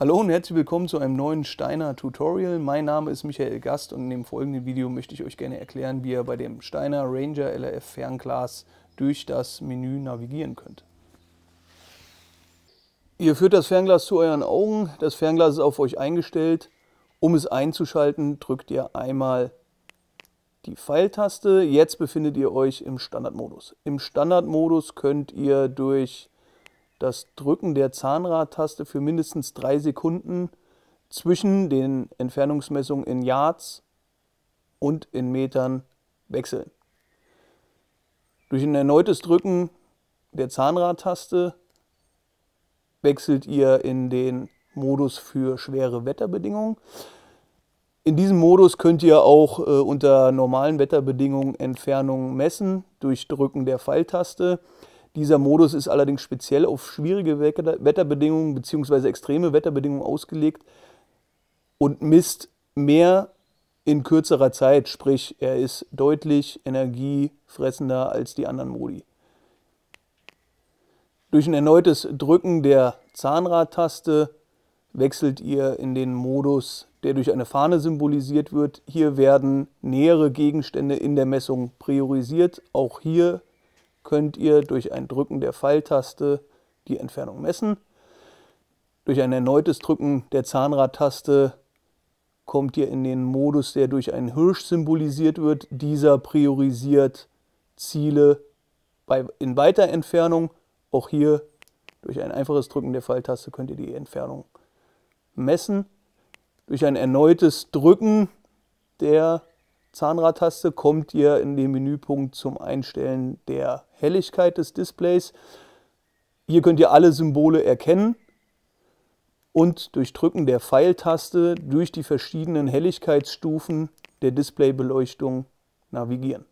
Hallo und herzlich willkommen zu einem neuen Steiner Tutorial. Mein Name ist Michael Gast und in dem folgenden Video möchte ich euch gerne erklären, wie ihr bei dem Steiner Ranger LRF Fernglas durch das Menü navigieren könnt. Ihr führt das Fernglas zu euren Augen. Das Fernglas ist auf euch eingestellt. Um es einzuschalten, drückt ihr einmal die Pfeiltaste. Jetzt befindet ihr euch im Standardmodus. Im Standardmodus könnt ihr durch das Drücken der Zahnradtaste für mindestens drei Sekunden zwischen den Entfernungsmessungen in Yards und in Metern wechseln. Durch ein erneutes Drücken der Zahnradtaste wechselt ihr in den Modus für schwere Wetterbedingungen. In diesem Modus könnt ihr auch äh, unter normalen Wetterbedingungen Entfernungen messen durch Drücken der Pfeiltaste. Dieser Modus ist allerdings speziell auf schwierige Wetterbedingungen bzw. extreme Wetterbedingungen ausgelegt und misst mehr in kürzerer Zeit, sprich er ist deutlich energiefressender als die anderen Modi. Durch ein erneutes Drücken der Zahnradtaste wechselt ihr in den Modus, der durch eine Fahne symbolisiert wird. Hier werden nähere Gegenstände in der Messung priorisiert. Auch hier könnt ihr durch ein Drücken der Pfeiltaste die Entfernung messen. Durch ein erneutes Drücken der Zahnradtaste kommt ihr in den Modus, der durch einen Hirsch symbolisiert wird. Dieser priorisiert Ziele bei, in weiter Entfernung. Auch hier durch ein einfaches Drücken der Pfeiltaste könnt ihr die Entfernung messen. Durch ein erneutes Drücken der Zahnradtaste kommt ihr in den Menüpunkt zum Einstellen der Helligkeit des Displays. Hier könnt ihr alle Symbole erkennen und durch Drücken der Pfeiltaste durch die verschiedenen Helligkeitsstufen der Displaybeleuchtung navigieren.